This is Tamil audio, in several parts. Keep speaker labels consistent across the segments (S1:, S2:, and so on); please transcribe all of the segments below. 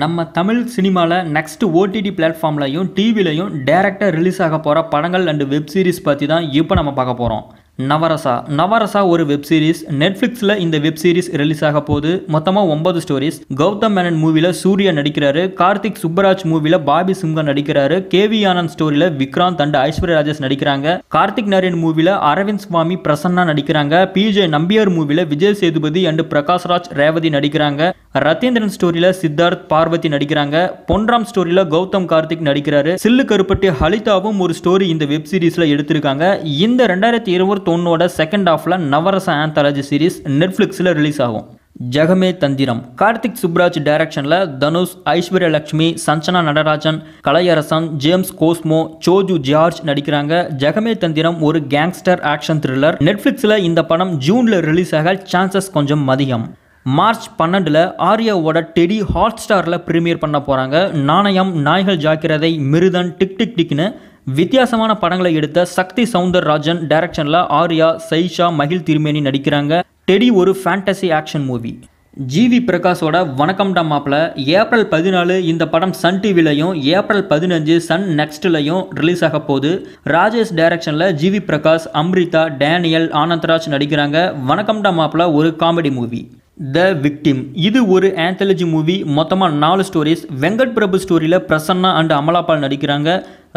S1: நம்ம தமிழ் சினிமாவில் நெக்ஸ்ட் ஓடிடி பிளாட்ஃபார்ம்லையும் டிவிலையும் டேரெக்டாக ரிலீஸ் ஆக போகிற படங்கள் அண்டு வெப் சீரிஸ் பற்றி தான் இப்போ நம்ம பார்க்க போகிறோம் நவரசா நவரசா ஒரு வெப் சீரிஸ் நெட்ஃப்ளிக்ஸில் இந்த வெப் சீரிஸ் ரிலீஸ் ஆக போகுது மொத்தமாக ஒன்பது ஸ்டோரிஸ் கௌதம் மேனன் மூவியில் சூர்யா நடிக்கிறாரு கார்த்திக் சுப்பராஜ் மூவியில் பாபி சிம்கா நடிக்கிறாரு கேவி ஆனந்த் ஸ்டோரியில் விக்ராந்த் அண்ட் ஐஸ்வர்ய ராஜேஷ் நடிக்கிறாங்க கார்த்திக் நரேன் மூவியில் அரவிந்த் சுவாமி பிரசன்னா நடிக்கிறாங்க பிஜே நம்பியார் மூவியில் விஜய் சேதுபதி அண்ட் பிரகாஷ்ராஜ் ரேவதி நடிக்கிறாங்க ரத்தேந்திரன் ஸ்டோரியில் சித்தார்த் பார்வதி நடிக்கிறாங்க பொன்ராம் ஸ்டோரியில் கௌதம் கார்த்திக் நடிக்கிறாரு சில்லு கருப்பட்டி ஹலிதாவும் ஒரு ஸ்டோரி இந்த வெப் சீரிஸில் எடுத்திருக்காங்க இந்த ரெண்டாயிரத்தி இருபத்தி ஒன்னோட செகண்ட் ஆஃபில் நவரச ஆந்தாலஜி சீரீஸ் நெட்ஃப்ளிக்ஸில் ரிலீஸ் ஆகும் ஜெகமே தந்திரம் கார்த்திக் சுப்ராஜ் டைரக்ஷனில் தனுஷ் ஐஸ்வர்ய லட்சுமி சஞ்சனா நடராஜன் கலையரசன் ஜேம்ஸ் கோஸ்மோ சோஜு ஜார்ஜ் நடிக்கிறாங்க ஜெகமே தந்திரம் ஒரு கேங்ஸ்டர் ஆக்ஷன் த்ரில்லர் நெட்ஃப்ளிக்ஸில் இந்த படம் ஜூனில் ரிலீஸ் ஆக சான்சஸ் கொஞ்சம் அதிகம் மார்ச் பன்னெண்டில் ஆர்யாவோட டெடி ஹாட் ஸ்டாரில் ப்ரீமியர் பண்ண போகிறாங்க நாணயம் நாய்கள் ஜாக்கிரதை மிருதன் டிக் டிக் டிக்னு வித்தியாசமான படங்களை எடுத்த சக்தி சவுந்தர் ராஜன் டைரக்ஷனில் ஆர்யா சைஷா மகிழ் திருமேனி நடிக்கிறாங்க டெடி ஒரு ஃபேண்டசி ஆக்ஷன் மூவி ஜிவி பிரகாஷோட வணக்கம் டம் மாப்பில் ஏப்ரல் பதினாலு இந்த படம் சன் டிவிலையும் ஏப்ரல் பதினஞ்சு சன் நெக்ஸ்ட்லையும் ரிலீஸ் ஆக போகுது ராஜேஷ் டைரக்ஷனில் ஜிவி பிரகாஷ் அம்ரிதா டேனியல் ஆனந்த்ராஜ் நடிக்கிறாங்க வணக்கம் டம் மாப்பில் ஒரு காமெடி மூவி த விக்டிம் இது ஒரு ஆந்தாலஜி மூவி மொத்தமாக நாலு ஸ்டோரிஸ் வெங்கட் பிரபு ஸ்டோரியில் பிரசன்னா அண்ட் அமலாபால் நடிக்கிறாங்க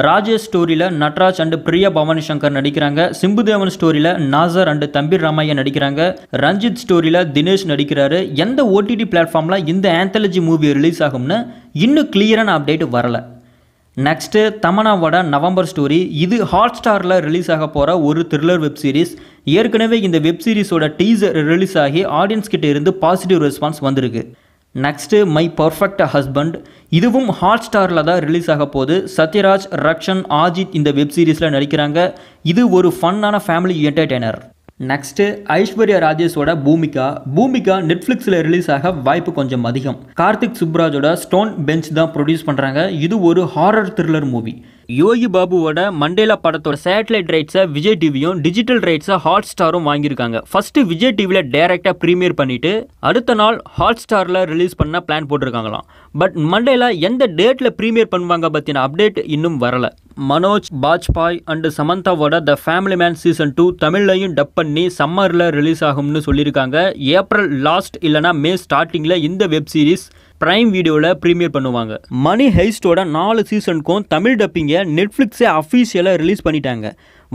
S1: ராஜேஷ் ஸ்டோரியில் நட்ராஜ் அண்ட் பிரியா பவானி சங்கர் நடிக்கிறாங்க சிம்புதேவன் ஸ்டோரியில் நாசர் அண்ட் தம்பி ராமையா நடிக்கிறாங்க ரஞ்சித் ஸ்டோரியில் தினேஷ் நடிக்கிறாரு எந்த ஓடிடி பிளாட்ஃபார்மில் இந்த ஆந்தாலஜி மூவி ரிலீஸ் ஆகும்னு இன்னும் கிளியரான அப்டேட் வரலை நெக்ஸ்ட்டு தமனாவோட நவம்பர் ஸ்டோரி இது ஹாட் ஸ்டாரில் ரிலீஸ் ஆக போகிற ஒரு த்ரில்லர் வெப் சீரிஸ் ஏற்கனவே இந்த வெப் சீரிஸோட டீசர் ரிலீஸ் ஆகி ஆடியன்ஸ் கிட்டே இருந்து பாசிட்டிவ் ரெஸ்பான்ஸ் வந்திருக்கு நெக்ஸ்ட்டு மை பர்ஃபெக்ட் ஹஸ்பண்ட் இதுவும் ஹாட் ஸ்டாரில் தான் ரிலீஸ் ஆக போகுது சத்யராஜ் ரக்ஷன் ஆஜித் இந்த வெப் சீரிஸில் நடிக்கிறாங்க இது ஒரு ஃபன்னான ஃபேமிலி என்டர்டெய்னர் நெக்ஸ்ட்டு ஐஸ்வர்யா ராஜேஷோட பூமிகா பூமிகா நெட்ஃப்ளிக்ஸில் ரிலீஸ் ஆக வாய்ப்பு கொஞ்சம் அதிகம் கார்த்திக் சுப்ராஜோட ஸ்டோன் பெஞ்ச் தான் ப்ரொடியூஸ் பண்ணுறாங்க இது ஒரு ஹாரர் த்ரில்லர் மூவி யோகி பாபுவோட மண்டேலா படத்தோட சேட்டலைட் ரைட்ஸை விஜய் டிவியும் டிஜிட்டல் ரைட்ஸை ஹாட் ஸ்டாரும் வாங்கியிருக்காங்க ஃபஸ்ட்டு விஜய் டிவியில் டைரெக்டாக ப்ரீமியர் பண்ணிவிட்டு அடுத்த நாள் ஹாட் ஸ்டாரில் ரிலீஸ் பண்ண பிளான் போட்டிருக்காங்களாம் பட் மண்டேலா எந்த டேட்டில் ப்ரீமியர் பண்ணுவாங்க பற்றின அப்டேட் இன்னும் வரலை மனோஜ் பாஜ்பாய் அண்டு சமந்தாவோட the family man season two தமிழ்லையும் டப் பண்ணி சம்மரில் ரிலீஸ் ஆகும்னு சொல்லியிருக்காங்க ஏப்ரல் லாஸ்ட் இல்லைனா மே ஸ்டார்டிங்கில் இந்த வெப் சீரிஸ் பிரைம் வீடியோவில் ப்ரீமியர் பண்ணுவாங்க மணி ஹெய்ஸ்டோட நாலு சீசனுக்கும் தமிழ் டப்பிங்கை நெட்ஃப்ளிக்ஸே அஃபீஷியலாக ரிலீஸ் பண்ணிட்டாங்க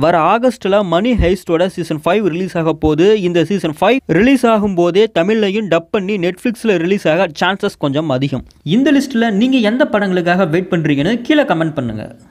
S1: வர ஆகஸ்ட்டில் மணி ஹெய்ஸ்டோட சீசன் ஃபைவ் ரிலீஸ் ஆக போது இந்த சீசன் ஃபைவ் ரிலீஸ் ஆகும் போதே தமிழ்லையும் டப் பண்ணி நெட்ஃப்ளிக்ஸில் ரிலீஸ் ஆக சான்சஸ் கொஞ்சம் அதிகம் இந்த லிஸ்ட்டில் நீங்கள் எந்த படங்களுக்காக வெயிட் பண்ணுறீங்கன்னு கீழே கமெண்ட் பண்ணுங்கள்